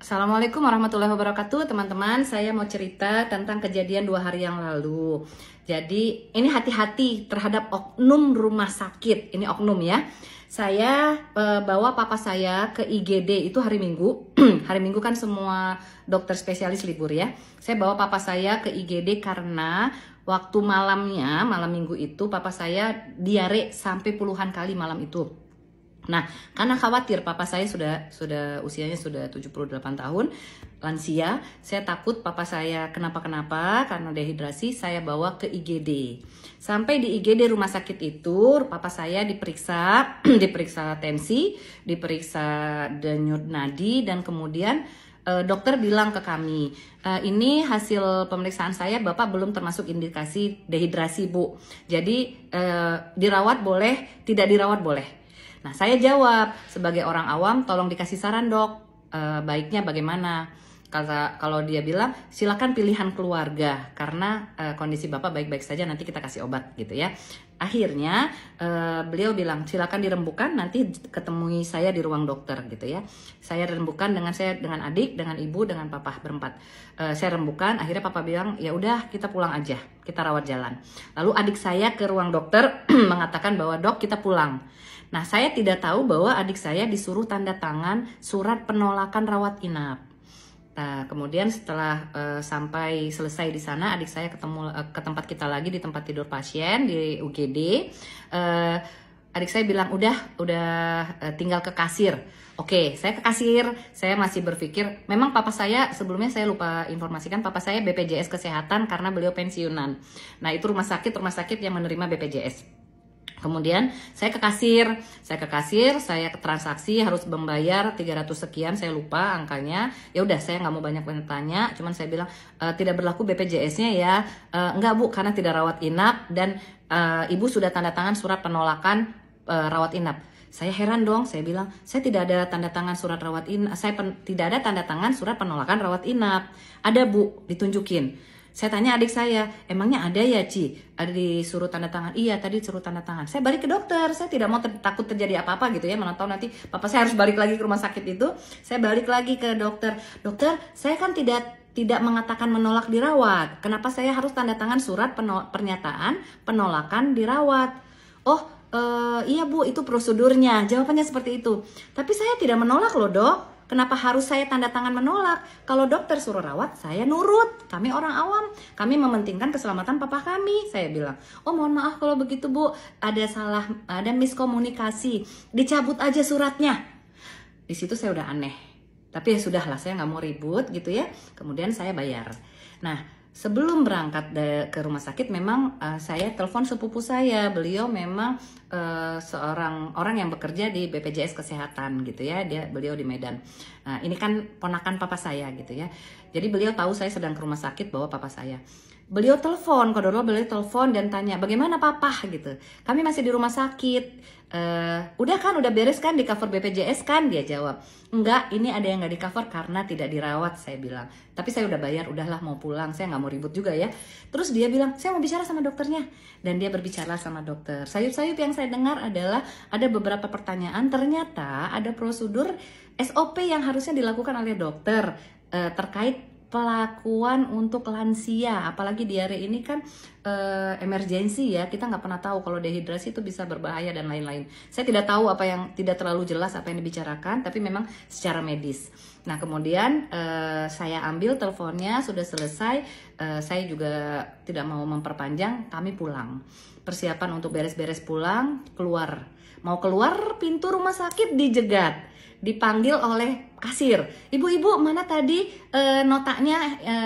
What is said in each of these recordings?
Assalamualaikum warahmatullahi wabarakatuh teman-teman saya mau cerita tentang kejadian dua hari yang lalu jadi ini hati-hati terhadap oknum rumah sakit ini oknum ya saya e, bawa papa saya ke IGD itu hari Minggu hari Minggu kan semua dokter spesialis libur ya saya bawa papa saya ke IGD karena waktu malamnya malam Minggu itu papa saya diare sampai puluhan kali malam itu Nah, karena khawatir papa saya sudah sudah usianya sudah 78 tahun, lansia, saya takut papa saya kenapa-kenapa karena dehidrasi, saya bawa ke IGD. Sampai di IGD rumah sakit itu, papa saya diperiksa, diperiksa tensi, diperiksa denyut nadi dan kemudian eh, dokter bilang ke kami, e, ini hasil pemeriksaan saya Bapak belum termasuk indikasi dehidrasi, Bu. Jadi e, dirawat boleh, tidak dirawat boleh Nah, saya jawab sebagai orang awam, tolong dikasih saran dok, e, baiknya bagaimana? kata kalau dia bilang silakan pilihan keluarga karena uh, kondisi bapak baik-baik saja nanti kita kasih obat gitu ya akhirnya uh, beliau bilang silakan dirembukan nanti ketemui saya di ruang dokter gitu ya saya rembukan dengan saya dengan adik dengan ibu dengan papa berempat uh, saya rembukan akhirnya papa bilang ya udah kita pulang aja kita rawat jalan lalu adik saya ke ruang dokter mengatakan bahwa dok kita pulang nah saya tidak tahu bahwa adik saya disuruh tanda tangan surat penolakan rawat inap Nah, kemudian setelah uh, sampai selesai di sana, adik saya ketemu uh, ke tempat kita lagi di tempat tidur pasien di UGD. Uh, eh, adik saya bilang udah, udah uh, tinggal ke kasir. Oke, okay, saya ke kasir. Saya masih berpikir, memang papa saya sebelumnya saya lupa informasikan papa saya BPJS kesehatan karena beliau pensiunan. Nah, itu rumah sakit rumah sakit yang menerima BPJS. Kemudian saya ke kasir, saya ke kasir, saya ke transaksi harus membayar 300 sekian, saya lupa angkanya. Ya udah saya nggak mau banyak banyak cuman saya bilang e, tidak berlaku BPJS-nya ya, e, nggak bu karena tidak rawat inap dan e, ibu sudah tanda tangan surat penolakan e, rawat inap. Saya heran dong, saya bilang saya tidak ada tanda tangan surat rawat inap, saya pen, tidak ada tanda tangan surat penolakan rawat inap. Ada bu, ditunjukin saya tanya adik saya, emangnya ada ya Ci? Ada disuruh tanda tangan? Iya tadi suruh tanda tangan. Saya balik ke dokter, saya tidak mau ter takut terjadi apa-apa gitu ya. Mana tahu nanti papa saya harus balik lagi ke rumah sakit itu. Saya balik lagi ke dokter. Dokter, saya kan tidak tidak mengatakan menolak dirawat. Kenapa saya harus tanda tangan surat penol pernyataan penolakan dirawat? Oh, ee, eh, iya Bu, itu prosedurnya. Jawabannya seperti itu. Tapi saya tidak menolak loh, Dok. Kenapa harus saya tanda tangan menolak? Kalau dokter suruh rawat, saya nurut. Kami orang awam, kami mementingkan keselamatan papa kami. Saya bilang, oh mohon maaf kalau begitu bu, ada salah, ada miskomunikasi. Dicabut aja suratnya. Di situ saya udah aneh. Tapi ya sudahlah, saya nggak mau ribut gitu ya. Kemudian saya bayar. Nah, sebelum berangkat ke rumah sakit memang uh, saya telepon sepupu saya. Beliau memang uh, seorang orang yang bekerja di BPJS Kesehatan gitu ya. Dia beliau di Medan. Nah, ini kan ponakan papa saya gitu ya. Jadi beliau tahu saya sedang ke rumah sakit bawa papa saya beliau telepon Donald beliau telepon dan tanya bagaimana papa gitu kami masih di rumah sakit uh, udah kan udah beres kan di cover BPJS kan dia jawab enggak ini ada yang nggak di cover karena tidak dirawat saya bilang tapi saya udah bayar udahlah mau pulang saya nggak mau ribut juga ya terus dia bilang saya mau bicara sama dokternya dan dia berbicara sama dokter sayup-sayup yang saya dengar adalah ada beberapa pertanyaan ternyata ada prosedur SOP yang harusnya dilakukan oleh dokter eh, terkait pelakuan untuk lansia apalagi diare ini kan e, eh, emergensi ya kita nggak pernah tahu kalau dehidrasi itu bisa berbahaya dan lain-lain saya tidak tahu apa yang tidak terlalu jelas apa yang dibicarakan tapi memang secara medis nah kemudian e, saya ambil teleponnya sudah selesai e, saya juga tidak mau memperpanjang kami pulang persiapan untuk beres-beres pulang keluar mau keluar pintu rumah sakit dijegat dipanggil oleh kasir. Ibu-ibu mana tadi e, notanya e,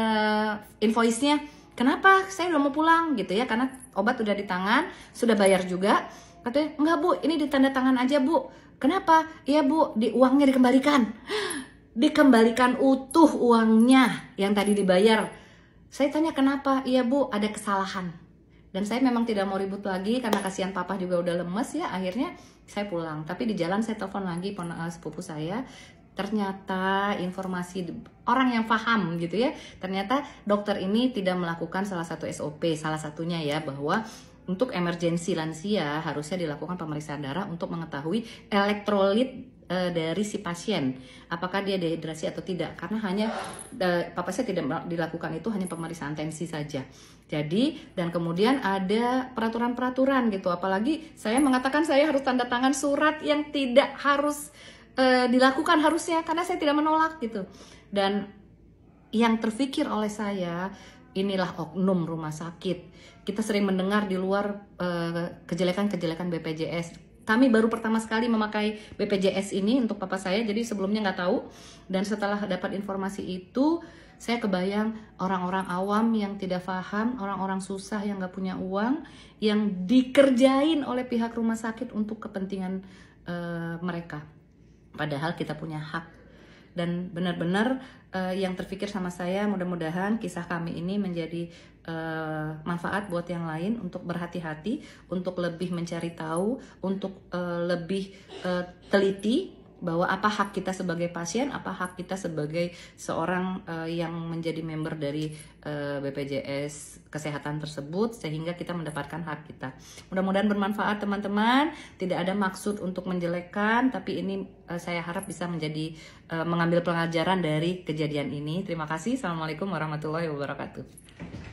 invoice-nya? Kenapa saya udah mau pulang gitu ya? Karena obat udah di tangan, sudah bayar juga. Katanya enggak bu, ini ditanda tangan aja bu. Kenapa? Iya bu, di uangnya dikembalikan. dikembalikan utuh uangnya yang tadi dibayar. Saya tanya kenapa? Iya bu, ada kesalahan dan saya memang tidak mau ribut lagi karena kasihan papa juga udah lemes ya akhirnya saya pulang tapi di jalan saya telepon lagi eh, sepupu saya ternyata informasi orang yang paham gitu ya ternyata dokter ini tidak melakukan salah satu SOP salah satunya ya bahwa untuk emergensi lansia harusnya dilakukan pemeriksaan darah untuk mengetahui elektrolit uh, dari si pasien apakah dia dehidrasi atau tidak karena hanya uh, saya tidak dilakukan itu hanya pemeriksaan tensi saja jadi dan kemudian ada peraturan-peraturan gitu apalagi saya mengatakan saya harus tanda tangan surat yang tidak harus uh, dilakukan harusnya karena saya tidak menolak gitu dan yang terfikir oleh saya inilah oknum rumah sakit kita sering mendengar di luar kejelekan-kejelekan uh, kejelekan -kejelekan BPJS kami baru pertama sekali memakai BPJS ini untuk papa saya jadi sebelumnya nggak tahu dan setelah dapat informasi itu saya kebayang orang-orang awam yang tidak paham orang-orang susah yang nggak punya uang yang dikerjain oleh pihak rumah sakit untuk kepentingan uh, mereka padahal kita punya hak dan benar-benar uh, yang terpikir sama saya mudah-mudahan kisah kami ini menjadi uh, manfaat buat yang lain untuk berhati-hati, untuk lebih mencari tahu, untuk uh, lebih uh, teliti bahwa apa hak kita sebagai pasien, apa hak kita sebagai seorang uh, yang menjadi member dari uh, eh, BPJS kesehatan tersebut sehingga kita mendapatkan hak kita. Mudah-mudahan bermanfaat teman-teman. Tidak ada maksud untuk menjelekkan, tapi ini uh, saya harap bisa menjadi uh, mengambil pelajaran dari kejadian ini. Terima kasih. Assalamualaikum warahmatullahi wabarakatuh.